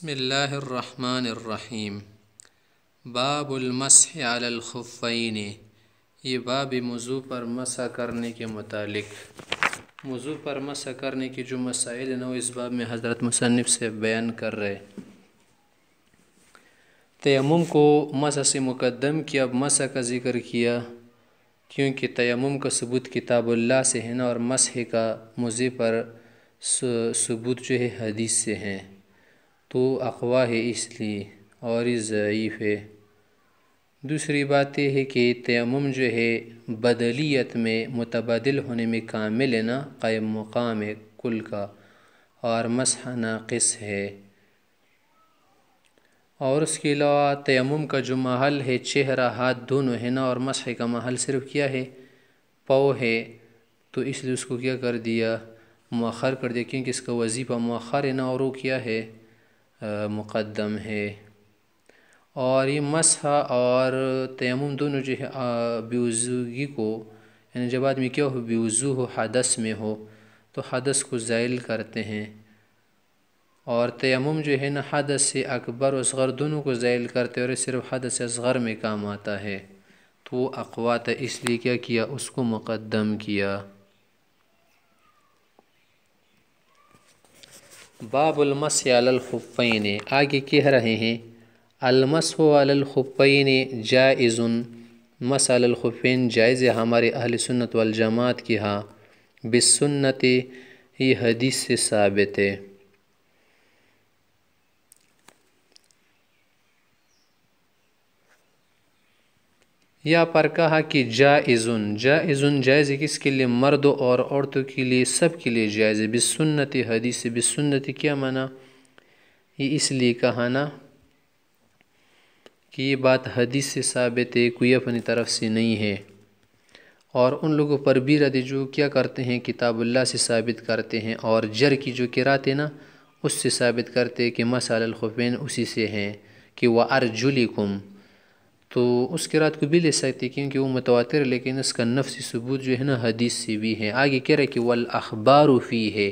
بسم اللہ الرحمن الرحیم باب المسح علی الخفین یہ باب موضوع پر مسح کرنے کے متعلق موضوع پر مسح کرنے کے جو مسائل ہیں وہ اس باب میں حضرت مصنف سے بیان کر رہے تیمم کو مسح سے مقدم کیا اب مسح کا ذکر کیا کیونکہ تیمم کا ثبوت کتاب اللہ سے ہے نا اور مسح کا موضوع پر ثبوت جو ہے حدیث سے ہیں تو اقوا ہے اس لیے اور ضعیف ہے دوسری بات یہ ہے کہ تیمم جو ہے بدلیت میں متبادل ہونے میں کامل ہے نا قائم مقام ہے کل کا اور مسح ناقص ہے اور اس کے علاوہ تیمم کا جو محل ہے چہرہ ہاتھ دونوں ہے نا اور مسح کا محل صرف کیا ہے پو ہے تو اس لیے اس کو کیا کر دیا مؤخر کر دیا کیونکہ اس کا وظیفہ مؤخر ہے نا اور وہ کیا ہے مقدم ہے اور یہ مسح اور تیمم دونوں جو ہے بیوزوگی کو یعنی جب آدمی کیا ہو بیوزو ہو حدث میں ہو تو حدث کو زائل کرتے ہیں اور تیمم جو ہے نا سے اکبر و اصغر دونوں کو زائل کرتے اور صرف حدث اصغر میں کام آتا ہے تو وہ اس لیے کیا کیا اس کو مقدم کیا باب المس الخفین آگے کہہ رہے ہیں المس و الخفین جائز مس الخفین جائز ہمارے اہل سنت والجماعت کی ہاں بسنت یہ حدیث سے ثابت ہے یا پر کہا کہ جائزن جائزن جائز کس کے لیے مرد اور عورتوں کے لیے سب کے لیے جائز بسنت حدیث بسنت کیا مانا یہ اس لیے کہا نا کہ یہ بات حدیث سے ثابت ہے کوئی اپنی طرف سے نہیں ہے اور ان لوگوں پر بھی رد جو کیا کرتے ہیں کتاب اللہ سے ثابت کرتے ہیں اور جر کی جو کراتے نا اس سے ثابت کرتے کہ مسال الخفین اسی سے ہیں کہ وہ ارجلی تو اس کے رات کو بھی لے سکتے کیونکہ وہ متواتر لیکن اس کا نفسی ثبوت جو ہے نا حدیث سے بھی ہے آگے کہہ رہے کہ فی ہے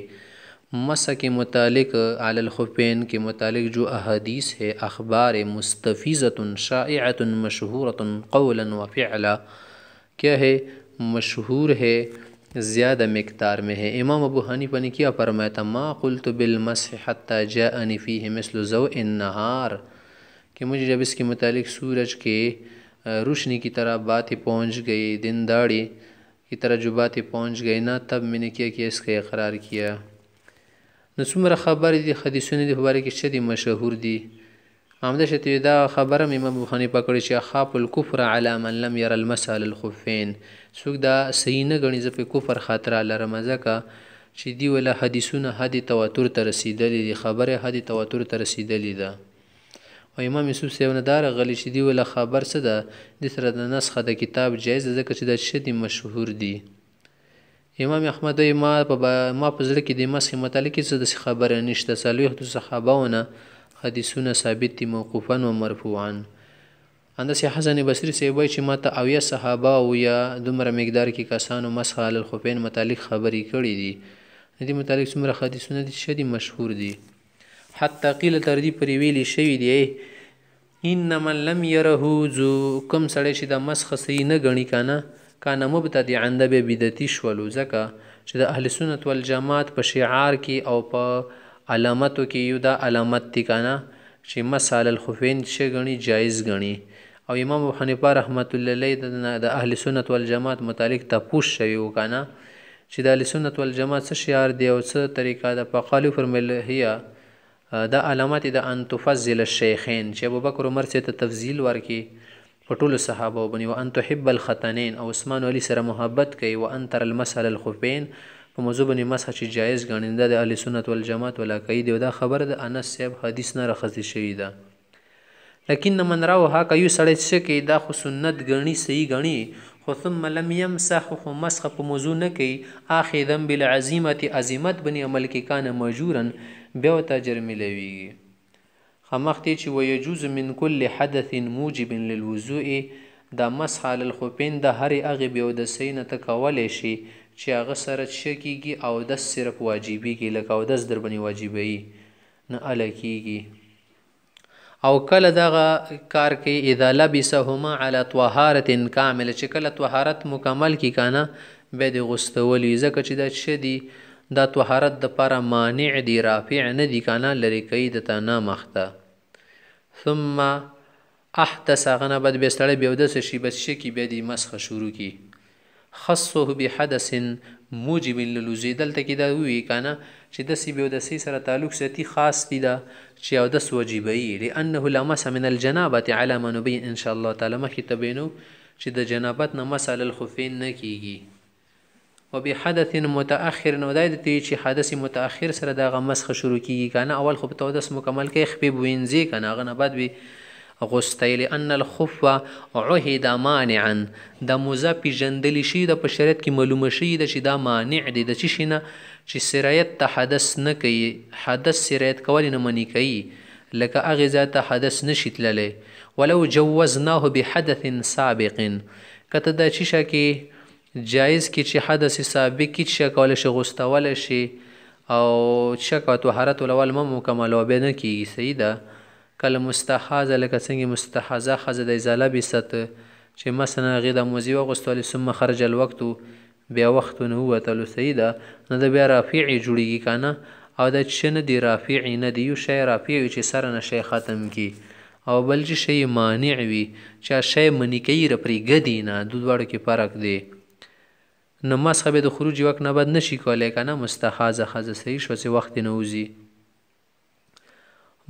مسا کے متعلق عال الخفین کے متعلق جو احادیث ہے اخبار مشہورت شاعت و فعلا کیا ہے مشہور ہے زیادہ مقدار میں ہے امام ابو حنیفہ نے کیا فرمایا تھا ما قلت بالمسح حتی جاءنی فیہ مثل ضو النہار نہار कि मुझे जब इसके मुतालिक सूरज के रोशनी की तरह बातें पहुंच गई दिन दाड़ी की तरह जो बातें पहुंच गई ना तब मैंने क्या किया इसका इकरार किया نو څومره خبرې دي حدیثونه دي په باره کې څه دي مشهور دي همدا شته دا خبره مې امام بخاری پکړی چې خاف الكفر على من لم ير المسال الخفين څوک دا صحیح نه غني ځکه کفر خاطر لره مزکه چې دی ولا حدیثونه حد تواتر ته رسیدلې دي خبره حد تواتر ته رسیدلې ده او امام یوسف سیونه دار غلی چې دی ول خبر څه ده د سره د نسخه د کتاب جایز ځکه چې د شدي مشهور دی امام احمد ما په ما په زړه کې د مسخ متعلق څه د خبره نشته سلوخ د صحابهونه حدیثونه ثابت دي موقوفا او مرفوعا اندسه حسن بصری سیبوی چې ماته او یا صحابه او یا دومره مقدار کې کسانو مسخ علی الخفین متعلق خبري کړي دي د دې متعلق څومره حدیثونه دي چې مشهور دي حتی قیل تر دې پورې ویلې شوي دی ان من لم یره ذو کوم سړی چې د مسخ صحیح نه ګڼي کنه کانه مبتدی عنده به بدعتي شولو ځکه چې د اهل سنت والجماعت په شعار کې او په علامتو کې یو دا علامت دی کنه چې مسال الخفین چې غني جایز غني او امام ابو حنیفه رحمت الله علیه د اهل سنت والجماعت متعلق تپوش شوی وکانا چې د اهل سنت والجماعت څه شعار دی او څه طریقه ده په قالو فرمیل هيا دا علامات د ان تفضل الشیخین چې ابوبکر عمر سره ته تفضیل ورکي په ټولو صحابه وبني او ان تحب الختنین او عثمان علی سره محبت کوي او ان تر المسل الخفین په موضوع باندې مسح چې جایز ګڼنده د اهل سنت والجماعت ولا کوي دی دا خبر د انس صاحب حدیث نه راخذي شوی ده لکن من راو ها کوي سړی چې کې دا خو سنت ګڼي صحیح ګڼي خو ثم لم يمسح خو مسخ په موضوع نه کوي اخذن بالعزیمه عزمت بني عمل کې کان ماجورن بیا ته جرم لویږي خمختی چې ويجوز من كل حدث موجب للوضوء دا مسح على الخفين د هر هغه بیا د سینه ته کولای شي چې هغه سره شکیږي او د صرف واجبي کې لکه او د در بني واجبي نه اله کیږي او کله دغه کار کوي اذا لبسهما على طهاره کامل چې کله طهارت مکمل کی کنه به د غستولې ځکه چې دا شدي دا طهارت د پاره مانع دی رافع نه دی کنه لری کوي د تا نه مخته ثم احدث غنه بد بستړی بیا د شي بس شکی بیا دی مسخه شروع کی خصه بحدث موجب للوزی دلته کې دا وی کنه چې د سی بیا د سی سره تعلق ستی خاص دی دا چې او د سوجیبی لانه لمس من الجنابه على منبي ان شاء الله تعالی مخه تبینو چې د جنابت نه مسال الخفین نه کیږي وبحدث متاخر نو دای د تی چې حادثه متاخر سره د غمسخه شروع کیږي کنه اول خو په تودس مکمل کې خپې وینځي کنه غنه بعد وی غستی لأن الخف عهد مانعا د موزه پیژندل شي د په شریعت کې معلومه شي د چې دا مانع دی د چی شینه چې سرایت ته حدث نه کوي حدث سرایت کول نه منی کوي لکه اغه ذات حدث نشي تللی ولو جوزناه بحدث سابق کته د چی شکه جایز کې چې حدث سابق کې چې کول شي غوستول شي او شک او طهارت الاول مو مکمل او بنه کیږي صحیح ده کله مستحاز لکه څنګه مستحزه خزه د ازاله بیست چې مثلا غي د موزي وغوستول ثم خرج الوقت بیا وخت نه هو تل صحیح ده نه د بیا رافیع جوړیږي کنه او د چن دی رافیع نه دی یو شی رافیع چې سره نه شی ختم کی او بل چې شی مانع وي چې شی منی کوي رپری غدی نه دوه وړو کې فرق دی نه مسخه به د خروج وخت نه بد نشي کولای کنه مستحاز خزه صحیح شو چې وخت نه وزي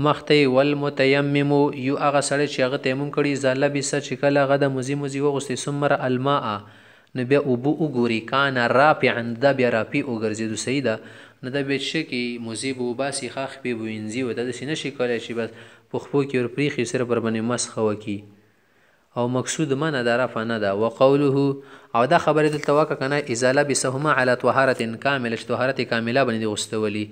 مخته والمتیمم یو هغه سړی چې هغه تیمم کړي زاله بیسه چې کله هغه د مزي مزي وغوستې ثمره الماء نو بیا اوبو وګوري کان رافعا دا بیا رافي وګرځېدو صحیح ده نو دا بیا څه کې مزي به وباسي خاخ به وینځي و دا داسې نشي کولی چې بس په خپو کې ورپریخي سره پر باندې مسخه وکړي او مقصود من دره فنه ده وقوله او دا خبره دلته وکه کنه ازاله بسهما على طهاره کامل طهارت کامله باندې غستولی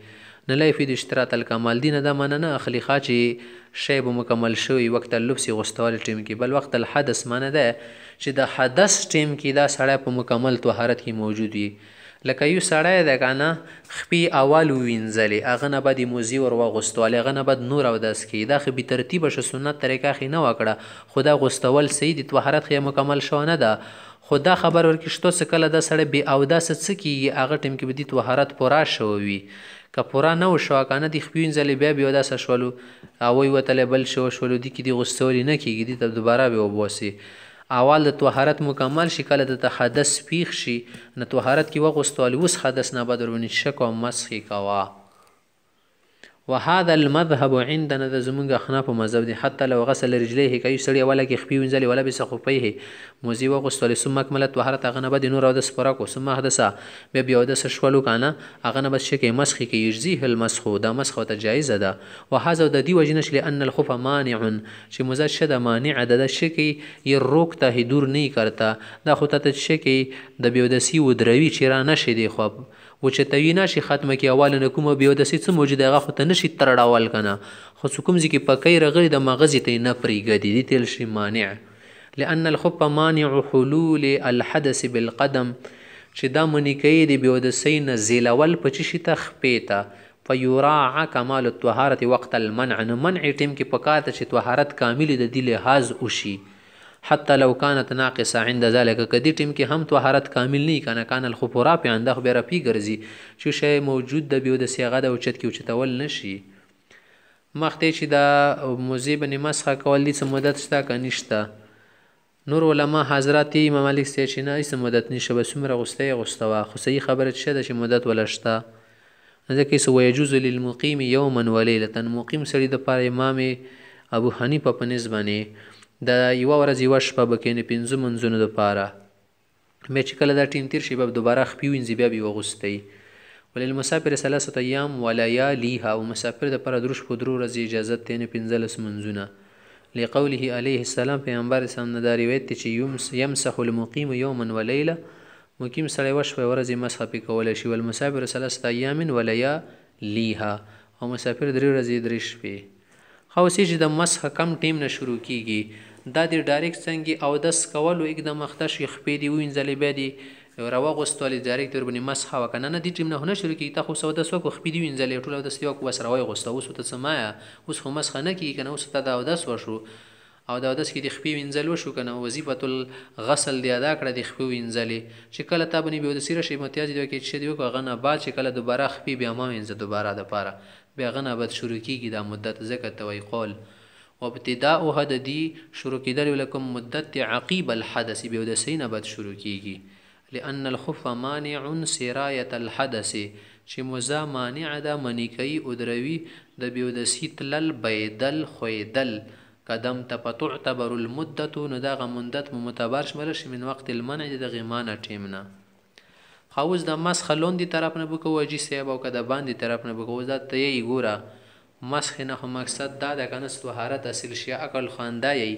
نه لایفی د اشتراط الکمال دینه د مننه اخلی خاچی شی به مکمل شوی وخت لبس غستول ټیم کې بل وخت الحدث منه ده چې د حدث ټیم کې دا سړی په مکمل طهارت کې موجود وي لکه یو سړی د کنه خپې اول وینځلې هغه نه به د موزي ور وغوستولې هغه نه به نور اودس کې دا خو بې ترتیبه شه سنت طریقه خې نه وکړه خو دا غوستول صحیح د طهارت خې مکمل شوه نه ده خو دا خبر ورکې شته څه کله دا سړی بې اوداسه څه کیږي هغه ټیم کې به د طهارت پوره شوی وي که پوره نه وشو کنه د خپې وینځلې بیا بې اوداسه شولو هغوی وتلی بل شو شولو دي کې د غوستولې نه کیږي دې ته دوباره به وباسي اول د طهارت مکمل شي کله د حدث پیښ شي نه طهارت کې وغوستول وس حدث نه بدرونی شک او مسخ کوا وهذا المذهب عندنا د زمونږ احناف مذهب دی حتی لو غسل رجليه کوي سړی اوله کې خپې وینځلې ولا بس خپې موزي وغوستلې ثم اكملت وهرت هغه نه به د نور او د سپرا کو ثم حدثه بیا بیا د سشولو کانه هغه نه بس شکه مسخ کې یجزيه المسخ دا مسخ ته جایز ده وهذا د دی وجنه شل ان الخف مانع چې مزه شد مانع د شکی ی روک ته دور نه کرتا دا خو ته شکی د بیودسی و دروي چیرانه شې دی خو و چې توینا شي ختمه کې اول نه کومه به د سې موجود هغه خو ته نشي ترډاول کنه خو کوم ځکه پکې رغړي د مغز ته نه پریګدي دي تل شي مانع لأن الخب مانع حلول الحدث بالقدم چې دا منی کوي د به د سې نه زیلول په چی شي تخپیته فیراع کمال الطهارت وقت المنع منع ټیم کې پکاته چې طهارت کامل د دې لحاظ وشي حتى لو كانت ناقصه عند ذلك کدی ټیم کې هم طهارت کامل نه کنه کان الخفورا په انده خبره پی ګرځي چې شی موجود د بیو د صيغه د اوچت کې اوچتول نشي مخته چې د موزی بن مسخه کول دي مدت شته کنيشته نور علما حضرت امام مالک سي چې نه ایسه مدت نشه به سمره غسته غسته وا خو صحیح خبره شته چې مدت ولشته ځکه سو يجوز للمقيم يوما وليله مقيم سړي د پاره امام ابو حنیفه په نسبت باندې د یوه ورځ یوه شپه به کښېني پنځو منځونو دپاره بیا چې کله دا ټیم تیر شي بیا دوباره خپې ووینځي بیا به یې وغوستئ وللمسافر ثلاثه ایام ولياليها او مسافر د پر دروش په درو ورځې اجازه تین 15 منځونه لقوله عليه السلام پیغمبر سم نه دا روایت چې یمس يمسح المقيم يوما وليله مقیم سړی وشو ورځې مسح په کول شي والمسافر ثلاثه ایام ولياليها او مسافر درې ورځې درې شپې خو سې چې د مسح کم ټیم نه شروع کیږي دا د ډایرکټ څنګه او دس کولو یک د مخته شي خپې دی وینځلې به دی راوغستولې ډایرکټ ور باندې مسح وکنه نه دی ټیم نه هنه شروع کی ته خو سو د سو کو خپې دی وینځلې ټول د سیو کو وسره وای غوسته اوس ته سما اوس خو مسح نه کی کنه اوس ته دا دس وشو او دا داس کې د خپې وینځل وشو کنه وظیفه الغسل دی ادا کړه د خپې وینځلې چې کله تابني به د سیره شی متیاز دی کې چې دی کو غنه بعد چې کله دوباره خپې بیا ما وینځه دوباره د پاره بیا غنه بعد شروع کیږي د مدت زکه توي قول وابتداؤها د دې شروع کېدل لکم مدت عقیب الحدث به د سینه بعد شروع کیږي لأن الخف مانع سرايه الحدث چې مزا مانع ده منی کوي او دروي د بیودسی تلل بيدل خویدل قدم تپتع تعتبر المدة نو دغه مدت متبر شمل شي من وقت المنع د غیمانه ټیمنه خو اوس د مسخ لوندې طرف نه بکوي چې سیب او کده باندې طرف نه بکوي دا ته یې ګوره مسخ نه خو مقصد دا د کنه طهارت اصل شی عقل خواندای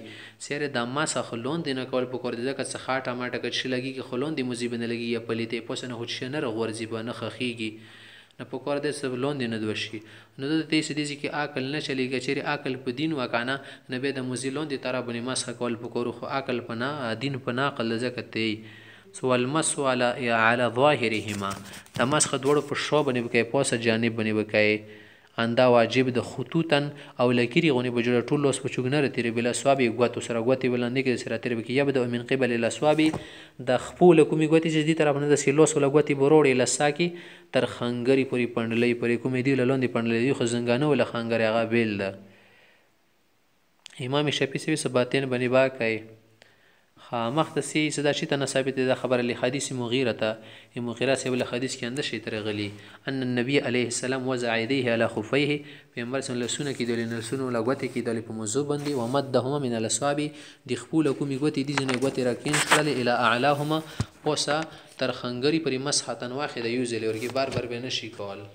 سیر د مسخ لون دینه کول پکور دي که څخه ټماټه کچ لګي کې خلون دی مزیب نه لګي یا پلیته پوس نه هوت شنه رغورځي به نه خخیږي نه پکور دي سب لون دینه دوشي نو د دې سدي چې عقل نه چلیږي چې عقل په دین وکانه نه به د مزیلون دي طرف نه مسخ کول پکور خو عقل پنا دین پنا قل زکته والمس على على ظاهرهما تمسخ دوړو په شوبنه بکې پوسه جانب بنې بکې اندا واجب د خطوطن او لکری غونی بجره ټول لوس په چوګنره تیر بل اسوابي غوتو سره غوتې ولندې کې سره تیر بکی یبد من قبل الاسوابي د خپل کومي غوتې چې دې طرف نه د سیلوس ول غوتې بروړې لساکي تر خنګري پوری پندلې پوری کومې دی لوندې پندلې خو زنګانه ول خنګري هغه بیل ده امام شفیع سباتین بنی با کوي خامخ د سی صدا شي ته ثابت ده خبر له حدیث مغیره ته مغیره سی ول حدیث کې انده شي تر غلی ان النبي عليه السلام وضع يديه على خفيه پیغمبر سن لسونه کې د لسونو لغوت کې د په موضوع باندې ومدهما من الاصابع د خپل کومي غوتې د زنه غوتې راکین کړل اله اعلاهما پوسا تر خنګري پر مسحتن واخې د یوزل ورګي بار بار به نشي کول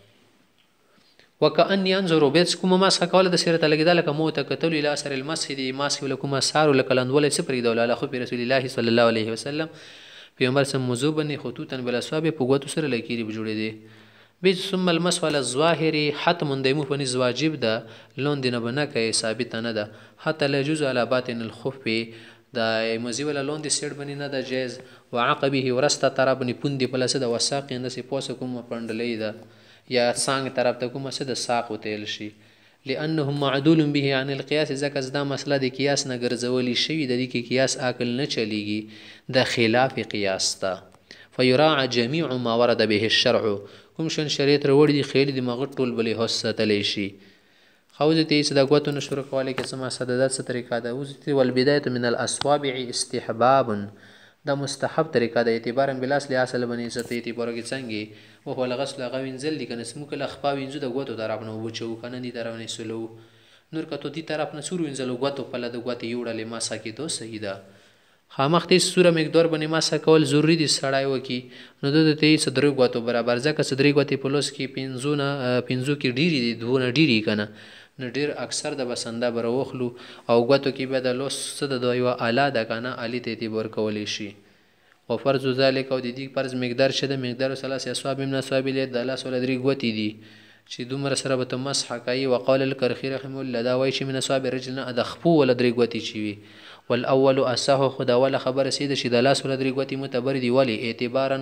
وكأن ينظر بیت کوم ما څه کوله د سیرت لګیدا لکه موت کتل الى اثر المسجد ما سی لكم اثار لکلندول سپری دوله الله خو رسول الله صلی الله علیه وسلم پیغمبر سم مزوبن خطوطن بل اسباب په غوت سره لکیری بجوړې دي بیت ثم المس ولا الظاهر حتم دیمو فن زواجب ده لون دینه بنه کې ثابت نه ده حتى لا جزء على باطن الخف دا مزي ولا لون دي سیړ بنی نه ده جائز وعقبه ورست تر بنی پوندې پلس ده وساق نه سي پوس کوم پندلې ده یا څنګه طرف ته کومه څه د ساق وتل شي لانه معدول به عن القياس ځکه دا مسله د قیاس نه ګرځولې شوی د دې کې قیاس عقل نه چلیږي د خلاف قیاس ته فيراع جميع ما ورد به الشرع کوم شن شریعت وروړي د خیل د مغټ ټول بلې حصه تلې شي خوز تی صدقوت نشر کوالی که سما صددات ست طریقه ده وز تی والبدایت من الاسوابع استحباب دا مستحب طریقه ده اعتبارا بلاس لی اصل بنی ست اعتبار کی څنګه او هو لغسل هغه وینځل دي کنه سمو کله خپا وینځو د غوتو درابنه وچو کنه دي درونه سلو نور کته دي طرف نه سور وینځل غوتو په لده غوته یوړلې ما ساکیدو صحیح ده خامخ ته سوره مقدار باندې ما سکول ضروری دي سړای وکی نو د ته صدرې غوتو برابر ځکه صدرې غوتې پلوس کې پینځونه پینځو کې ډیری دي دوه ډیری کنه نو ډیر اکثر د بسنده بروخلو او غوتو کې به د لوس صد د یو اعلی د کنه الی ته اعتبار کولی شي او فرض ذلک او د دې فرض مقدار شته مقدار ثلاث اسواب من اسواب له د لاس ول درې غوتی دي چې دومره سره به تمس حقای وقال الکرخی رحم الله دا وای چې من اسواب رجلنا د خپو ول درې غوتی چی وي والاول اسه خدا ول خبر سید چې د لاس ول درې غوتی متبر دی ولی اعتبارا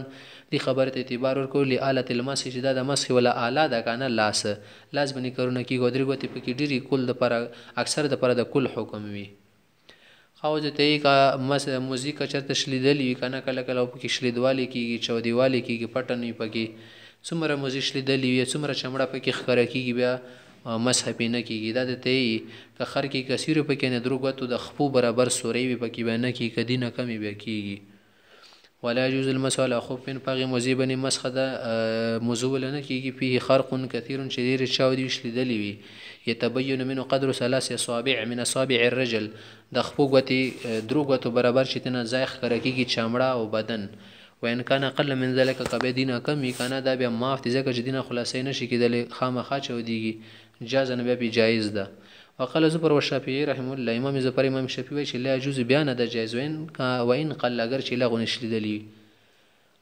د خبرت اعتبار ورکول لاله المس چې د مسخ ولا اعلی د کانه لاس لازم نه کرونه کې غوډری غوتی پکې ډیری کول د پر اکثر د پر د کل حکم وي او د ته کا موزیک چرته شلیدلې وي کنه کله کله په کې شلیدواله کیږي چودیواله کیږي پټن وي پکې څومره موزیک شلیدلې وي څومره چمړه پکې خره کیږي بیا مذهب نه کیږي دا د ته که خر کې کثیر پکې نه دروغ د خپو برابر سوري وي پکې به نه کیږي کدي نه کمی به کیږي ولا يجوز المساله خو پن پغه مزيبني مسخه د موضوع لنه کیږي په خرق كثير شدير چاودي شلیدلې وي يتبين منه قدر ثلاث اصابع من اصابع الرجل د خپو غوتی درو غوتو برابر شتنه زایخ کرکیږي چمړه او بدن وان کان اقل من ذلك کبه دینه کمی کانه دا بیا معاف دي ځکه چې دینه خلاصې نشي کېدل خامخا چوديږي جاز نه بیا جایز ده وقال زبر والشافعي رحم الله امام زبر امام شافعي چې لا يجوز بیان د جایز وین کا وین قل اگر چې لا غنشل دلی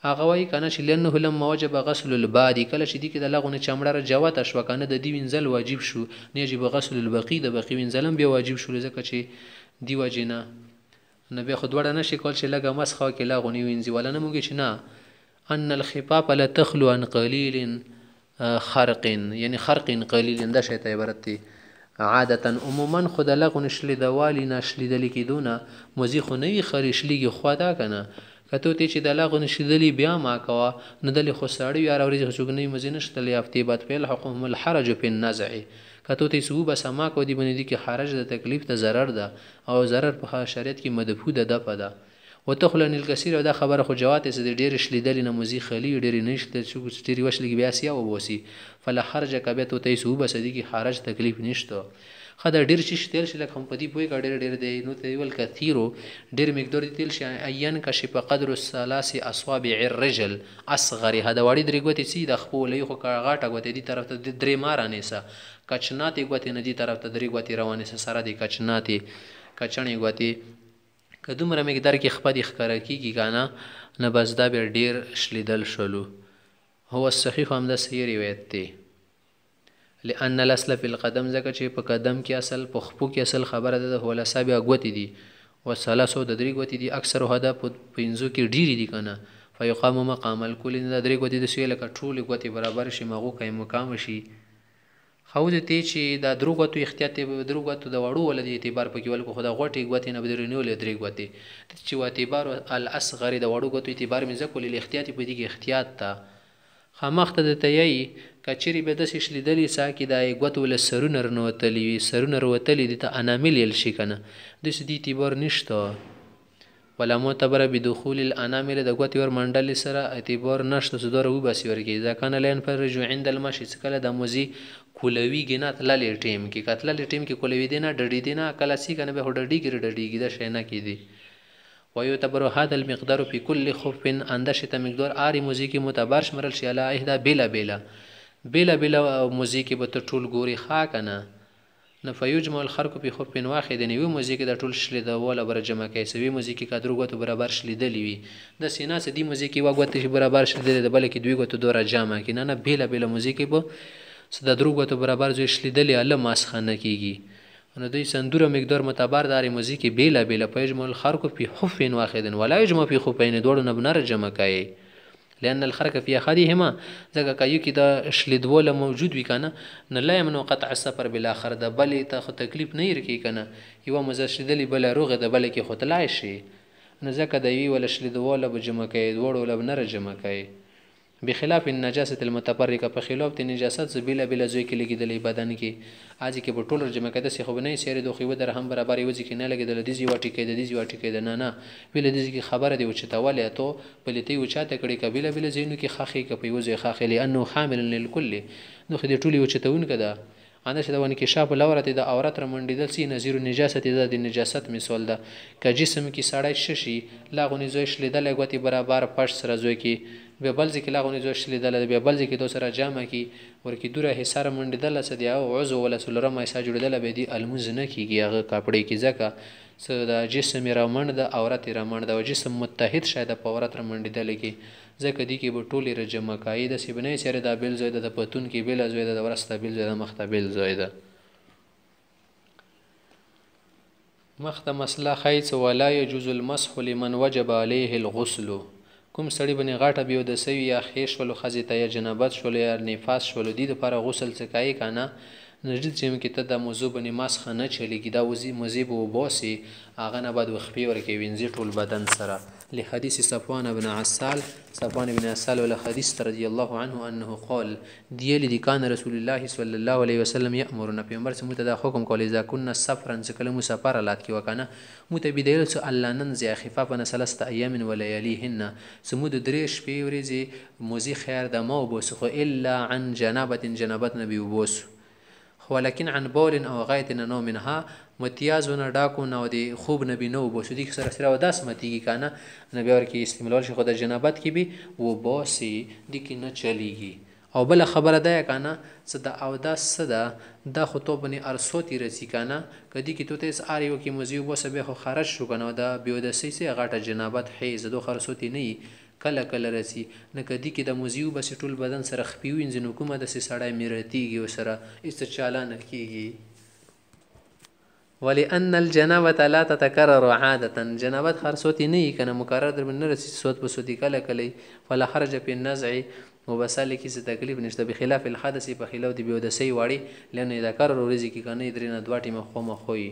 هغه وای کنه چې لنه لم موجب غسل الباری کله چې دی کې د لغونه چمړه جوات شو کنه د دی وینځل واجب شو نه یجب غسل البقی د بقی وینځلم به واجب شو ځکه چې دی واجنه نه به خود وړه نشي کول چې لګه مسخه کې لغونه وینځي ولا نه موږ چې نه ان الخفاف لا تخلو عن قليل خرق یعنی خرق قليل دا شی ته عبارت دی عادتا عموما خود لغونه شلی د والی نشلی د لیکدونه مزي خو نه خریشلی خو دا کنه کته ته چې د الله غو نشدلی بیا ما کوا نو دلی خو ساړی یار اوري غشګنی مزینه شتل یافتي بد فعل حقهم الحرج په النزع کته ته سو به سما کو دی بنې دي کې حرج د تکلیف ته zarar ده او zarar په شریعت کې مدفوع ده ده پدا وتخلن الكثير دا خبره خو جوات سي ډېر شلیدل نه موزي خلی ډېر نشته چې ډېر وشلګي بیا سي او بوسي فلا حرج کبه ته سو به سدي کې حرج تکلیف نشته خدا ډیر شي تیل شي لکه هم په دې پوي کا ډیر ډیر دی نو ته ویل کثیرو ډیر مقدار تیل شي عین کا شي په قدر الثلاث اصابع الرجل اصغر هدا وړي درې ګوتې سي د خپلې خو کاغه ټګوتې دي طرف ته درې مارانه کچناتې ګوتې نه دي طرف ته درې ګوتې روانې سره دي کچناتې کچنې ګوتې که دومره مقدار کې خپدي ښکاره کیږي کنه نه بس دا به ډیر شلیدل شلو هو صحیح هم د صحیح روایت دی لان الاصل فی القدم ځکه چې په قدم کې اصل په خپو کې اصل خبره ده هو لسا بیا غوتی دي وسلاسو د درې غوتی دي اکثر هدا په پینځو کې ډیری دي کنه فیقام مقام الکل د درې غوتی د سیل ک ټول غوتی برابر شي مغو کې مقام شي خو د تی چې دا درو غوتو احتیاط درو غوتو د وړو ولې اعتبار پکې ول کو خدا غوټي غوتی نه بدرې نه ولې درې غوتی چې واعتبار الاصغر د وړو غوتو اعتبار مې ځکه ولې احتیاط په دې کې احتیاط تا خامخته د تیي کچری به داسې شلیدلی سا کې دا ګوت ول سرونه رنوتلی وي سرونه رنوتلی دي ته انامل یل شي کنه داسې دي اعتبار نشته ولا معتبره بدخول الانامل د ګوت ور منډل سره اعتبار نشته چې دور وباسي ورکی ځکه نه لین پر رجوع عند المشي څکله د موزي کولوي گنا تللی ټیم کې کتللی ټیم کې کولوي دینا ډډی دینا کله سی کنه به هډډی کې ډډی کې دا شینا کې دي ويعتبر هذا المقدار في كل خف اندشه مقدار اری موزي کې متبر شمرل شي الا اهدا بلا بلا بلا بلا موزیک به ته ټول ګوري ښا کنه نو فیجمع الخرق په خو پن واحد نیو موزیک د ټول شلې د وله بر جمع کوي سوي موزیک کا درو غوته برابر شلې دلی وي د سینا سدي موزیک وا غوته برابر شلې د بلکې دوی غوته دوره جمع کینه نه بلا بلا موزیک به سد درو غوته برابر زو شلې دلی الله ماسخنه کیږي نو دوی سندوره مقدار متبر داري موزیک بلا بلا فیجمع الخرق په خو پن واحد ولا یجمع په خو پن دوړو نه بنر جمع کوي لأن الخرك في أحدهما ځکه کایو کې د شلیدوله موجود وي کنه نه لا یمنو قطع السفر بلا خر د بلې ته خو تکلیف نه ير کې کنه یو مزه شلیدلی بل روغه د بلې کې خو تلای شي نه ځکه د وی ول شلیدوله به جمع کوي دوړو لب نه جمع کوي بخلاف النجاسه المتبرکه په خلاف د نجاست زبیله بلا زوی کې لګیدلې بدن کې اج کې په ټولر جمع کده سی خو نه سیر دوه خو در هم برابرې وځي کې نه لګیدل د زیوا ټی کې د زیوا ټی کې نه نه بل د زیږي خبره دی او چې تواله ته پلیتی او چاته کړي کبیله بلا زینو کې خاخي کې په وځي خاخي لانه حامل للكل نو خدي ټولي او چتون کده انده چې د ونکې شاپ لورت د عورت رمنډیدل سي نظیر نجاست د د نجاست مثال ده ک جسم کې سړی ششي لاغونی زوی شلیدل غوتی برابر پښ سره زوی کې به بل ځکه لاغونې زو شلې دل به بل ځکه دو سره جامع کی ورکی دوره حصار منډې دل سدیا او عضو ولا سلره مېسا جوړدل به دی المز نه کیږي هغه کاپړې کی ځکه څه د جسم رامند د عورت رامند د جسم متحد شاید په عورت رامندې دل کی ځکه دی کې به ټولې رجمه کای د سیبنې سره د بیل زوی د پتون کې بیل زوی د ورسته بیل زوی د مختبیل زوی ده مخته مسله خیس ولا يجوز المسح لمن وجب عليه الغسل کوم سړی بنې غاټه بیو د سوي یا خیش ولو خزي ته یا جنابت شول یا نفاس شول دی د لپاره غسل څکای کنه نجد چې مکه ته د موضوع بنې ماسخه نه چلیږي دا وزي مزيب او بوسي اغه نه بعد وخپي ورکې وینځي ټول بدن سره لحديث صفوان بن عسال صفوان بن عسال ولا حديث رضي الله عنه أنه قال ديالي دي كان رسول الله صلى الله عليه وسلم يأمرنا پیغمبر سمو تدا حکم کول اذا كنا سفرا سکلم سفر لات کی وکنه متبدل سو الله ننزع خفافنا ثلاثه ايام ولياليهن سمو د دریش پی ورزي موزي خیر د مو بوسخه الا عن جنابه جنابت نبي وبوسو ولكن عن بول او غایت نه نو منها متیازونه ډاکو نو دی خوب نبی نو بو شدی سره سره داس متیږي کنه نبی اور کې استعمال شي خدای جنابت کې به و باسي د کې نه چلیږي او بل خبره ده کنه صدا او دا صدا د خطوبنی ارسوتی رسی کنه کدی کی توته اس اریو کی مزیو بو سبه خو خرج شو کنه دا بیودسی سی غټه جنابت حیز دو خرسوتی نه کله کله رسی نه کدی کې د موزیو بس ټول بدن سره خپي وینځي نو کومه د سې سړی میرتیږي او سره هیڅ چالانه کیږي ولئن الجنابه لا تتكرر عاده جنابت هر صوت نه کنه مکرر در نه رسی صوت په صوتي کله کله فلا حرج په النزع مبسل کې څه تکلیف نشته بخلاف الحدث په خلاف دی بیو د سې واړي لنه دا کار ورزي کې کنه درې نه دوه ټیمه خو مخوي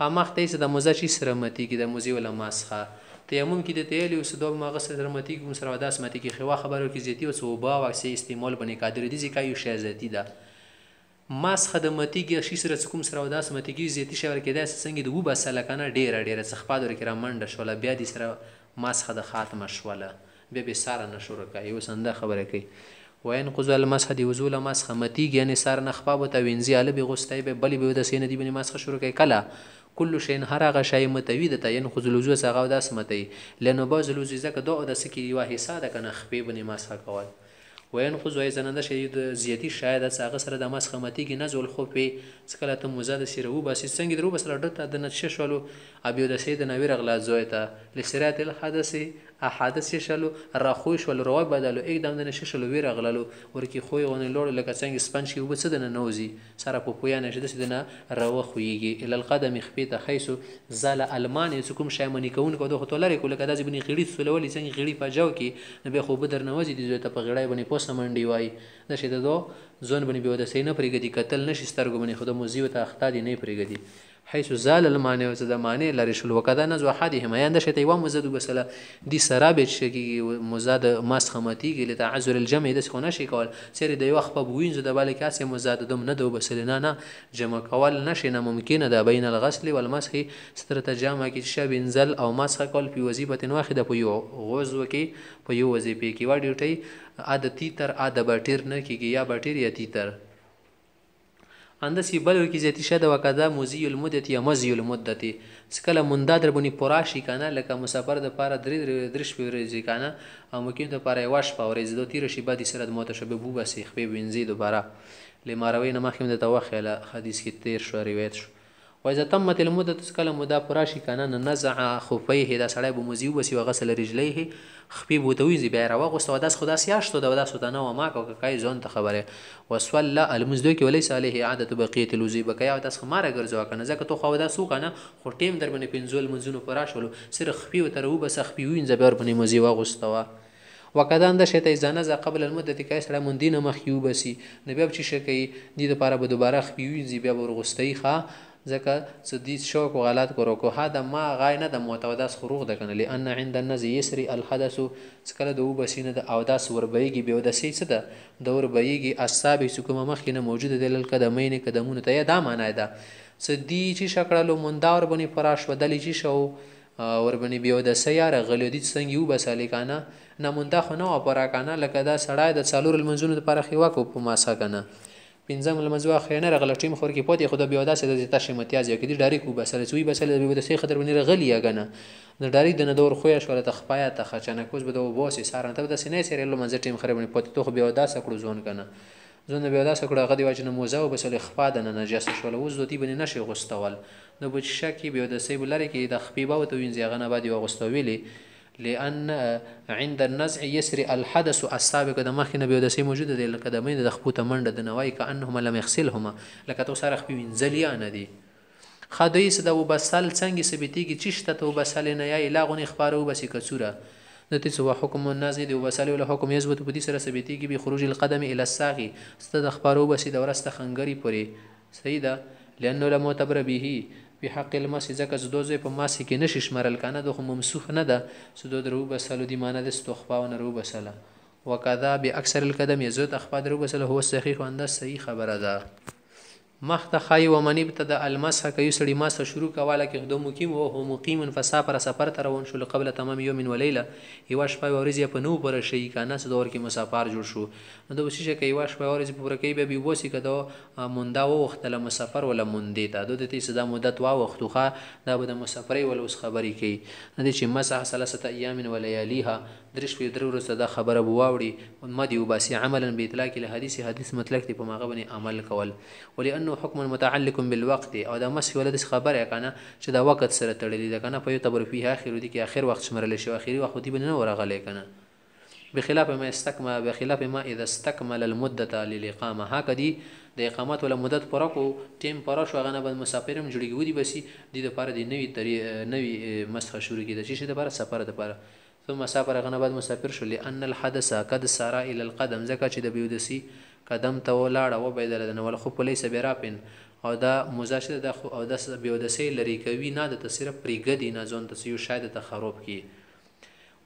خامخ ته د موزه شي سره متي کې د موزي ولا ماسخه تیمم کې د تیل او سدوب ما غسل درمتی کوم سره د اسمتي کې خوا خبرو کې زیتی او صوبا واکسي استعمال بنې قادر دي ځکه یو شازتی ده ماس خدمتي کې شي سره کوم سره د اسمتي کې زیتی شور کې د سنګ د وو بسله کنه ډیره ډیره څخپا در کې را منډه شوله بیا د سره ماس خد خاتمه شوله بیا به ساره نشور کوي یو سنده خبره کوي وین قزو المسح دی وزول مسخ متی یعنی سر نخپا بو ته وینځي البی غستای به بلی به د سینې دی بنی مسخ شروع کوي کله کل شین هر هغه شی متوی د تعین خذلوزو سغه داس متي لنه باز لوزي زکه دوه د سکی یو حصہ د کنه خپې بنې ماسه کول وین خو زوی زننده شدید زیاتی شاید سغه سره د ماسه متي کې نزول خو په سکلات مزه د سیرو باسي څنګه درو بسره ډټه د نشه شولو ابي د سید نویر غلا زوی ته لسرات الحدث احادث شلو راخوی شول روای بدلو یک دم د نششلو وی راغللو ورکی خو غونې لوړ لکه څنګه سپنج کې وبڅ د نوزي سره په پویا نشه د سیدنه راو خویږي ال القدم خپیته خیسو زال المانې سکم شایمنی کون کو د هټولری کول کدا ځبنی غړي سولولې څنګه غړي پاجو کې نو به خو بدر نوزي د زوی ته په غړای باندې پوسه منډي وای د شه دو ځون باندې به د سینې پرېګدي قتل نشي سترګو باندې خود موزي ته اخته دي نه پرېګدي حيث زال المانع وزد مانع لري شل وکدا نه زو احدهما یاند شته و مزد وبسله دي سراب شکی مزد ماس خمتی کی لتعذر الجمع د سکونه شي کول سری د یو خپب وین زو د بل کاس مزد دم نه دو بسله نه نه جمع کول نشي نه ممکنه ده بین الغسل والمسح سترته جامع کی شب انزل او مسح کول په وظیفه واحده په یو غوز وکي په یو وظیفه کې وډیټي عادتي تر عادت بټیر نه کیږي یا بټیر یا تیتر андаси балу кизати шада ва када музиюл муддати یا مزیول مدتی سکله موندا در بونی پورا شي کنه لکه مسافر د پاره درې درش په ورځې کنه او ممکن د پاره واش په ورځې دوه تیر شي بعد سره د متشبه بو بس خپې وینځي دوباره لمروي نه مخکې د توخیله حدیث کې تیر شو روایت شو و اذا تمت المده تسکل مده پراشی کنه نزع خفیه دا سړی به مزیو بسی وغسل رجلیه خپی بوتویزی بیا را وغوست و داس خدا سیاشتو دا داس ته نو ما کو کای ځون ته خبره وسول المزدو کې ولیس علیه عادت بقیه لوزی بکیا داس خماره ګرځوا کنه ځکه تو خو دا سو کنه خو ټیم در باندې پنځول منځونو پراشولو سره خپی و ترو بس خپی وین زبر باندې مزی وغوستوا وکدان د شته ځانه ز قبل المدته کې سره مون دینه مخیوبسی نبی چې شکی دې لپاره به دوباره خپیوي زی بیا ورغستې ښه ځکه چې دې شوک او غلط کو روکو هدا ما غای نه د متوداس خروغ د کنه لئن عند النزي يسري الحدث سکله د وبسینه د اوداس وربېږي به ودسې څه ده د وربېږي اصحاب سکه مخینه موجود دلل قدمین قدمونه ته دا معنی ده سدی چې شکړلو مندار بني فراش ودلی چې شو وربنی بیو د سیاره غلیدی څنګه یو بسالی کانه نمونده خو نه اپرا کانه لکه دا سړی د څالور المنزونو لپاره خوا کو په ماسا کنه پنځم لمزوا خینه رغله ټیم خور کې پاتې خدا بیا داسې د زیاته شمتیاز یا کې دی ډاری کو بسله سوی بسله به د سې خطر باندې رغلی یاګنه د ډاری د ندور خویا شوله تخپایا ته خچنه کوز به د واسي سره ته د سینې سره لمز ټیم خره باندې پاتې تو خو بیا داسې کړو ځون کنه زونه بیا داسه کړه غدي واجن موزه او بسل خفا د نجس شول اوس دوی بنه نشي غستول نو بچ شکی بیا د سیب لری کې د خپیبه او توینځ غنه بعد یو غستویلی لان عند النزع يسري الحدث السابق د مخ نه به د سي موجود دي لکه د مين د خپوت منډه د نوای کانهما لم يغسلهما لکه تو سره خپل وینځلیا نه دي خدای سد وبسل څنګه سبيتيږي چشته تو بسل نه یا لاغونی خبرو بسې کڅوره د تیس هو حکم النازل دی وبسل له حکم یثبت په دې سره ثبتيږي به خروج القدم الى الساقي ست د خبرو بسې د ورسته خنګري پوري صحیح ده لانه لا معتبر به په حق المس ځکه چې دوزه په ماس کې نشي شمرل کنه د خو ممسوح نه ده سدو درو بسلو دی معنی د استخفاء نه رو بسله وکذا باکثر القدم یزو تخفا درو بسله هو صحیح وانده صحیح خبره ده مخت خای و منیب ته د المسح کوي سړی ماسه شروع کواله کې خدو مقیم او هو مقیم فسافر سفر تر ون شو قبل تمام یوم و ليله یو شپه ورځ یې په نو پر شي کانه سه دور کې مسافر جوړ شو نو د وسی شي کې یو شپه ورځ په پرکې به بي وسی کده موندا و وخت له مسافر ولا مونډې ته د دې صدا مدت وا وختوخه دا به د مسافرې ول اوس خبرې کوي د چې مسح ثلاثه ایام و لیالیها درش په درو سره دا خبره بو واوړي ما دی وباسي عملا باطلاق الحديث حدیث مطلق ته په ماغه باندې عمل کول ولانه حکم متعلق بالوقت او دا مس ولد خبره کنه چې دا وخت سره تړلی ده کنه په یو تبر په اخر دي کې اخر وخت شمرل شو اخري وخت دی بنه ورغلې کنه بخلاف ما استكمل بخلاف ما اذا استكمل المده للاقامه هکدي د اقامت ولا مدت پوره کو ټیم پوره شو غنه بل مسافرم جوړیږي ودی بسی د لپاره د نوې تری نوې مسخه شروع کیده چې د لپاره سفر د لپاره ثم سافر غنه بعد مسافر شو لان الحدث قد سار الى القدم زکه چې د بیودسی قدم ته ولاړه و بيدل د نول خو پولیس بیرابن او دا مزاشده د او د بیودسی لري کوي نه د تصرف پریګدی نه ځون د سیو شاید ته خراب کی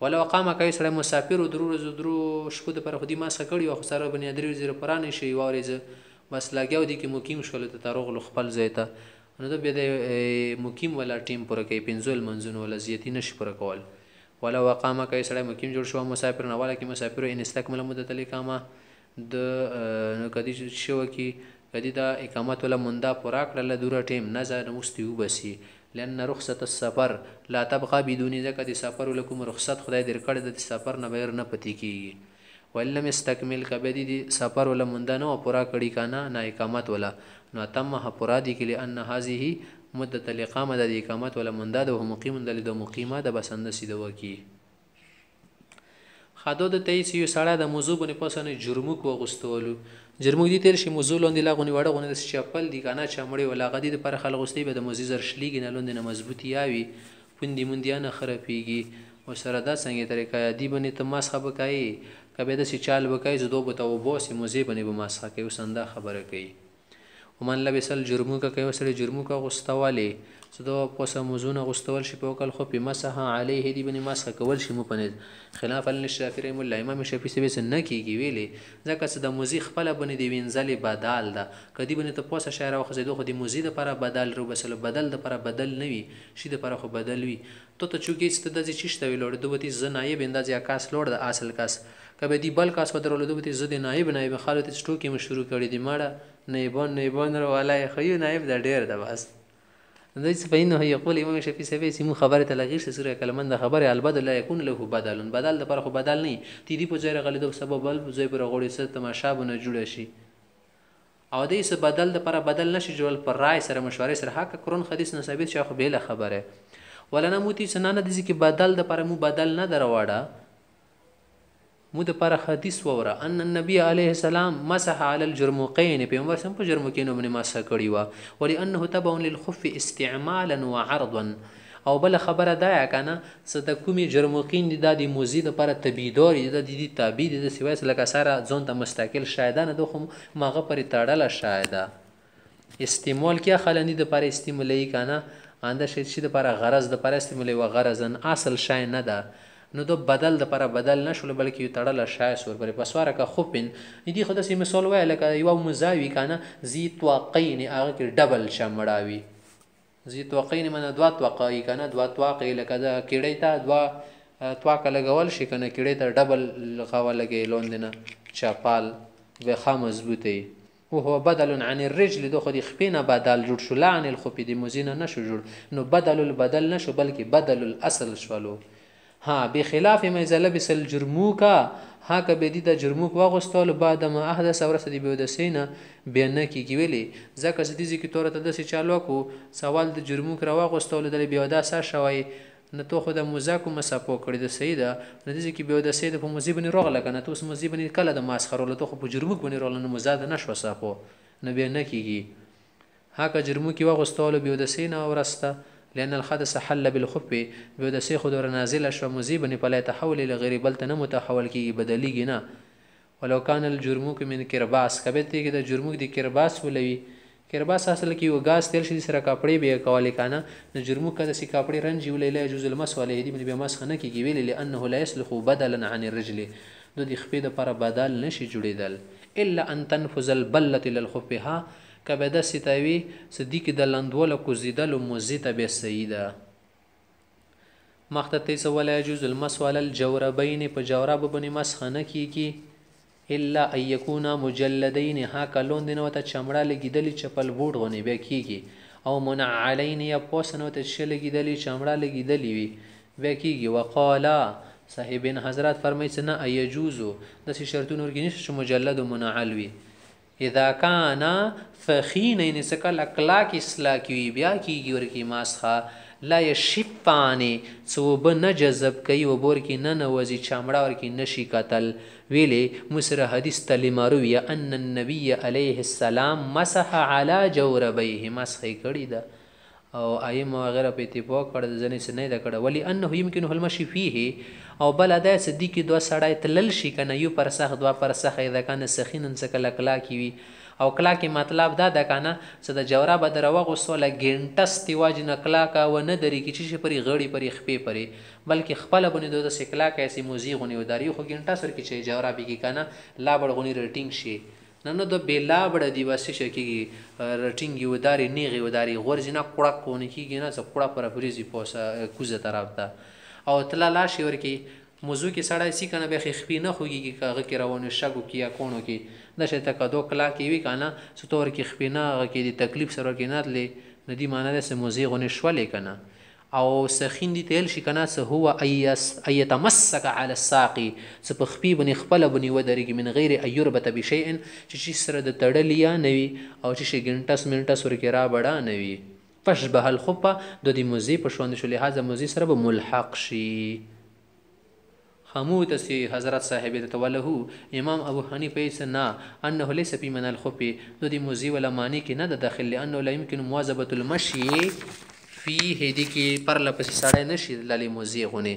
ولو قام کوي سره مسافر درو ورځو درو شپه د پر خودي ما سکړی او خساره بنی درې زیر پرانه شي وارزه بس لاګیو دي کې مقیم شول ته تروغ لو خپل ځای ته نو د بیا د مقیم ولا ټیم پر کوي پنځول منځون ولا زیاتی نشي پر کول ولا وقامه کوي سړی مقیم جوړ شو مسافر نه والا کې مسافر ان استکمل مدت الاقامه د کدي شو کې کدي دا اقامت ولا مندا پورا کړل دوره ټیم نه ځه مستیو بسي لأن رخصت السفر لا تبقى بدون ذکر سفر لكم رخصت خدای در کړ د سفر نه بغیر نه پتی کیږي ولم استکمل کبدی دی سفر ولا مندا نه پورا کړی کانا نه اقامت ولا نو تمه پورا دی کلی ان هذه مدة الإقامة د إقامت ولا منداد وهو مقيم د مقيمة د بسنده سیده وکی خادو د تیس یو سړی د موضوع باندې پسنه جرموک وغستولو جرموک دي تیر شي موضوع لاندې لا غونی وړه غونی د چپل دی کنه چمړي ولا غدي د پر خلک غستې به د موزي زر شلیګ نه لوند نه مضبوطی یاوي پوندې مونډیانه خرابېږي او سره دا څنګه طریقې دی باندې تماس خبر کای کبه د سچال وکای زدو بتو بوسي موزي باندې به ماسخه کوي وسنده خبره کوي ومن لبس الجرم کا کوي سره جرم کا غستواله سدو پس مزون غستول شي په کل خو په مسح عليه دی بن مسح کول شي مو پنه خلاف الشافعي مولا امام شافعي سبي سن کیږي ویلي ځکه چې د موزي خپل بن دی وینځل بدال ده کدی بن ته پس شعر او خزیدو خو د موزي د پر بدل رو بسل بدل د پر بدل نوي شي د پر خو بدل وي ته ته چوکي ست د چشته ویلوړ دوبتي زنایب انداز یا کاس لوړ د اصل کاس کبه دی بل کاس ودرول دوبتي زد نایب نایب خالد سټوکی مشورو کړي دی ماړه نيبون نيبون ولا يخيو نائب دا ډیر ده بس دوی څه پاین هي یقول امام شفیع سبی سیمو خبره تلغیر شه سوره کلمن د خبره البد لا یکون له بدل بدل د پر خو بدل نه تی دی په ځای غلی دو سبب بل ځای پر غوړی سره تماشا بنه جوړ شي او دې څه بدل د پر بدل نشي جوړ پر رائے سره مشورې سره حق قرآن حدیث نه ثابت شیخ بیل خبره ولنه موتی سنانه د ځکه بدل د پر مو بدل نه دروړه مو د پر حدیث ووره ان النبي عليه السلام مسح على الجرمقين پیغمبر سم په جرمقینو باندې مسح کړی و ولانه تبع للخف استعمالا وعرضا او بل خبره دا کنه چې د کومي جرموقین د د موزي د پر تبيدور د د تابید د سویس لکه سره ځون ته مستقل شایدانه د خو ماغه پر تړل شایده استعمال کیا خلنی د پر استعمالي کنه انده شې چې د پر غرض د پر استعمالي و غرضن اصل شای نه ده نو د بدل د پر بدل نشول بلکې یو تړل شای سور پر پسواره کا خوبن دې خو داسې مثال وای لکه یو مزاوی کنه زی توقین هغه کې ډبل شمړاوي زی توقین من دوا توقای کنه دوا توقای لکه دا کیړی ته دوا تواکه لګول شي کنه کیړی ته ډبل لغوه لګي لوندنه چاپال به خام مضبوطه وهو بدل عن الرجل دو خدي خپینه بدل جوړ شو لعن الخپې د مزینه نشو جوړ نو بدل البدل نشو بلکې بدل الاصل شولو ها بخلاف ما زلبس الجرموکا ها که بدی د جرموک واغستول بعد ما احدث ورسه دی بودسینه بیان کی کیویلی ځکه چې دې کی تور ته د چالو کو سوال د جرموک را واغستول د بیاده سره شوی نه تو خو د موزه کوم سپو کړی د سیدا نه دې کی بیاده سید په موزه بنی روغ لګنه تو موزه بنی کله د ماسخرول ته خو په جرموک بنی روغ نه موزه نه شو سپو نه بیان کیږي ها که جرموک واغستول بیاده سینه ورسته لأن الحدث حل بالخب به د سیخ دور نازل شو مزيبن په لای تحول لغریب بل ته نه متحول کی بدلیږي نه ولو کان الجرم من کرباس کبه ته کې د جرم د کرباس ولوي کرباس اصل کې یو غاز تل شي سره کپړې به کولې کانه د جرم کده سي کپړې رنج ولې جزء المس ولې دې به مس خنه کېږي ویل لانه لا يصلح بدلا عن الرجل نو د خپې د پر بدل نشي جوړېدل الا ان تنفذ البلة للخفها كبدا ستاوي صديق د لندول کوزیدل مزیت به سیدا مختتی سوال يجوز المس على الجوربين په جورب بن مسخنه کیږي الا ان يكون مجلدين ها کلون دنه وت چمړه لګیدلی چپل بوټ غنی به کیږي او منعلين یا پوسنه وت شلګیدلی چمړه لګیدلی وي به کیږي وقالا صاحبین حضرت فرمایي چې نه ایجوزو د شرطونو ورګنیش مجلد منعل وي اذا کان فخین ان سکل اکلاک اصلاح کی بیا کیږي ورکی ماسخه لا یشفانی صوب نه جذب کوي وبور کې نه نوځي چمړه ور کې نشي قتل ویلې مسره حدیث تلمارو یا ان النبي عليه السلام مسح على جوربيه مسح کړی ده او ایم وغیرہ په اتفاق کړه ځنې سنې دا کړه ولی انه يمكن المشي فيه او بل ادا صدیق دوه سړای تلل شي کنه یو پر سخ دوه پر سخ اذا کان سخینن سکل کلا کی وی او کلا کې مطلب دا د کنه چې د جورا به دروغه سوله ګنټه استواج نه کلا کا و نه دري کې چې پرې غړي پرې خپې پرې بلکې خپل بنې دوه سکلا کیسې موزي غونی وداري خو ګنټه سر کې چې جورا به کې کنه لا بړ غونی رټینګ شي نه نه د بلا بړه دی واسه شکیږي رټینګ یو داري نیغي وداري غورځنه کړه کونه کیږي نه څه کړه پر فریزي پوسه کوزه طرف ته او تلا لا شور کی موضوع کې سړی سی کنه به خخپی نه خوږي کاغه کې روانو شګو کې یا کونو کې نشه تکدو کلا کې وی کنه ستور کې خپینه هغه کې د تکلیف سره کې نه تلې ندی معنی د سموزي غونې شولې کنه او سخین دي تل شي کنه څه هو ايس ايتمسك على الساق څه په خپي بني خپل بني ودرګي من غیر ايربت بشيء چې شي سره د تړلیا نوي او چې شي ګنټس منټس ورکی را بڑا نوي فشبه الخفه د دې موزي په شوند شو لهدا موزي سره به ملحق شي خامو تسی حضرت صاحب تولهو امام ابو حنیفه سنا انه ليس في من الخفي د دې موزي ولا معنی کې نه د داخله انه لا يمكن مواظبه المشي فی هدی کې پر لپس سړی نشي للی موزی غونی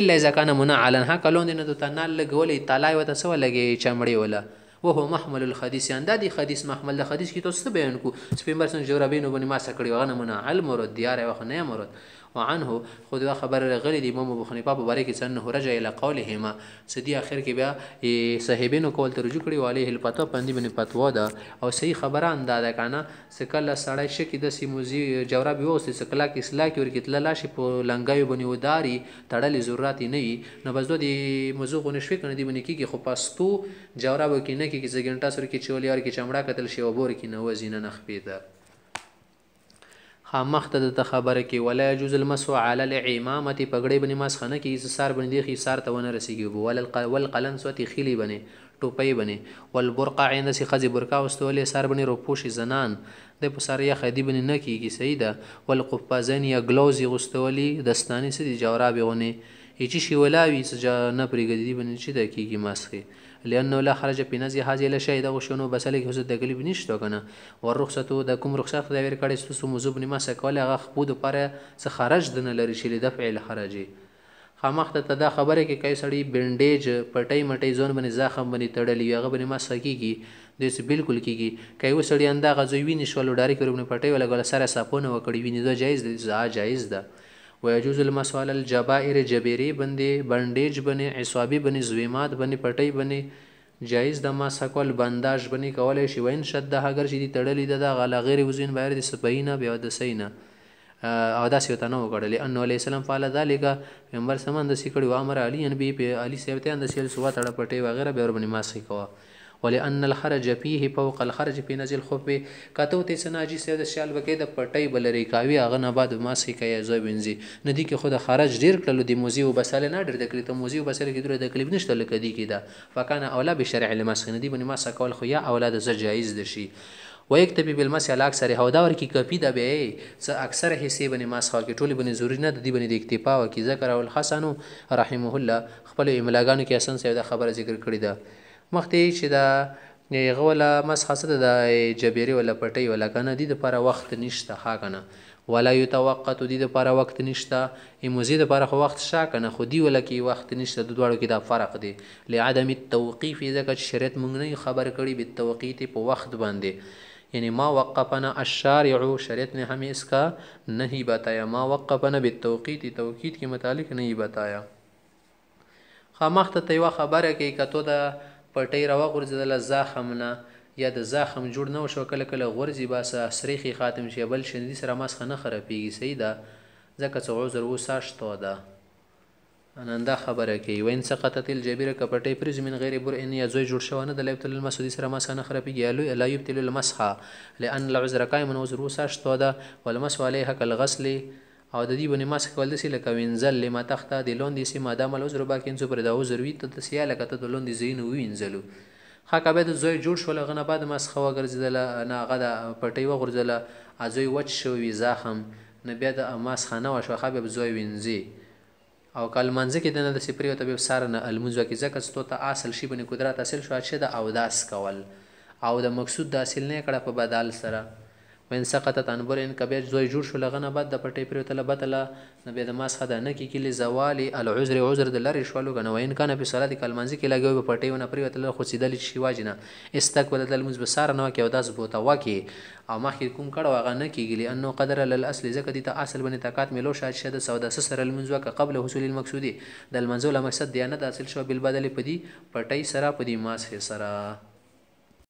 الا اذا کان منعلا ها کلون نه د تنال لګولې تعالی وته سو لګي چمړې ولا وهو محمل الحديث انده دي حدیث محمل د حدیث کې تاسو بیان کو سپیمرسن جورابینو باندې ما سکړی وغه نه منعل مراد دیاره وخت نه مراد وعنه خو دا خبره غلی دی امام ابو حنیفه په باره کې څنګه رجع الی قولهما سدی اخر کې بیا صاحبینو کول ترجمه کړي والي هل پته پندې باندې پتو ده او صحیح خبره انداده کانه سکل سړی شکی د سیموزی جوراب یو سکلا کې اصلاح کې ورکتل لاشي په لنګایو باندې وداري تړلې ضرورت نه وي نو بس دوی موضوع غونښوي کنه دی باندې کې خو پاستو جوراب کې نه کې چې ګنټا سره کې چولې اور کې چمړه قتل شی وبور کې نه وزینه نخپیده خامخ ته د خبره کې ولا يجوز المس على العمامه پګړې بنې ماس خنه کې سار بنې دی خسار ته ونه رسیږي ول ول قلن سوتي خلی بنې ټوپې بنې ول برقع عین سي خزي برقع واستولې سار بنې روپوشي زنان د پساریا خدي بنې نه کیږي صحیح ده ول قفازن یا ګلوز غستولې دستانې سي جوراب غونې هیڅ شي ولاوي سجا نه پرېګدي بنې چې د کیږي ماسخه لانه لا حرج في نزي هذه الاشياء دغه شنو بس لګي حضور د ګلب نشته کنه ورخصته د کوم رخصت خدای ور کړی ستاسو موضوع بنما سکول هغه خپود لپاره څه خرج دنه لري شي لدفع الحرج خامخ ته دا خبره کې کای سړی بنډیج پټۍ مټۍ ځون باندې زخم باندې تړلی هغه باندې ما سکیږي دیس بالکل کیږي کای و سړی انده غزوی نشول ډاری کړو نه پټۍ ولا ګل سره ساپونه وکړي ویني دا جایز دی دا جایز ده ويجوز المسح على الجبائر جبيري باندې بندیج باندې عصابي باندې زویمات باندې پټي باندې جایز د مسح کول بنداج باندې کولای شي وین شد د هغه چې تړلې د غلا غیر وزن بهر د سبینا بیا د سینا او دا سیوتا نو وکړلې ان علی السلام فعل ذلک پیغمبر سمند سکړي و امر علی ان بي علي سیوتان د سیل سوا تړ پټي وغیرہ به ور باندې مسح کوه ولأن الخرج فيه فوق الخرج في نزل خف کته ته سناجي سید شال بکې د پټي بلری کاوی هغه نه بعد ما سې کوي زو بنزي ندی کې خود خرج ډیر کړلو د موزي او بساله نه ډیر د کړی ته موزي او بساله کې دره د کلیب نشته لکه دی کې دا فکان اولا به شرع لمس ندی باندې ما سکول خو یا اولاد ز جایز دشي ويكتبي بالمس على اکثر هودا ور کی کپی د به س اکثر حصے بنی ماس خال کی ټوله بنی ضروری نه د دې بنی د اکتفا او کی ذکر او الحسن رحمه الله خپل املاګانو کې اسن سیدا خبره ذکر کړی ده مخته چې دا هغه ولا مسخصه د جبيري ولا پټي ولا کنه دي د پر وخت نشته ها کنه ولا يتوقت دي د پر وخت نشته ایموزي د پر وخت شا کنه خو دی ولا کې وخت نشته د دوړو کې دا فرق دی لعدم التوقيف ځکه چې شریعت مونږ نه خبر کړي په توقيت په وخت باندې یعنی ما وقفنا الشارع شریعت نے ہمیں اس کا نہیں بتایا ما وقفنا بالتوقیت توقیت کے متعلق نہیں بتایا خامخت تیوا خبره کې کتو د پټي روا غورځدل زاخم نه یا د زاخم جوړ نه وشو کله کله غورځي باسه سریخي خاتم شي بل شندي سره ماسخه نه خرابېږي سیدا ځکه څو عذر و ساشتو ده انندا خبره کوي وین سقطت الجبيره کپټي پرز من غیر بر ان یا زوی جوړ شو نه د لیبتل المسودي سره ماسخه نه خرابېږي لا یبتل المسخه لان العذر قائم وزر و ساشتو ده والمس عليها كالغسل او د دې باندې ما څه کول دسی لکه وینځل لما تخته د لوندې سیمه د عمل عذر باکین څو پر د عذر وی ته سیا لکه ته د لوندې زین وینځلو خاکه به د زوی جوړ شول غنه بعد ما څه وګرځیدل نه غدا پټي وګرځیدل ازوی وچ شو وی زخم نه بیا د اماس خانه وشو خا به زوی وینځي او کلمنځ کې د نه د سپری او طبيب سره نه المنځ کې ځکه ستو ته اصل شی باندې قدرت اصل شو چې د اوداس کول او د مقصود د اصل نه کړه په بدل سره وین سقطت عن برن کبیر زوی جوړ شو لغنه بعد د پټې پرې تل بتله نبی د ماس خدا نه کی کلی زوال العذر عذر د لری شولو غنه وین کنه په صلات کلمنځ کې لګوي په پټې ونه پرې تل خو سیدل شي واجنه استقبل د المز بسار نه کې او داس بوته وکی او مخکې کوم کړه واغه نه کیږي انه قدر للاصل زکه دي ته اصل باندې طاقت ملو شاد شد سودا سره المنځ وکه قبل حصول المقصودی د المنځول مقصد دی نه د اصل شو بل بدل پدی پټې سره پدی ماس سره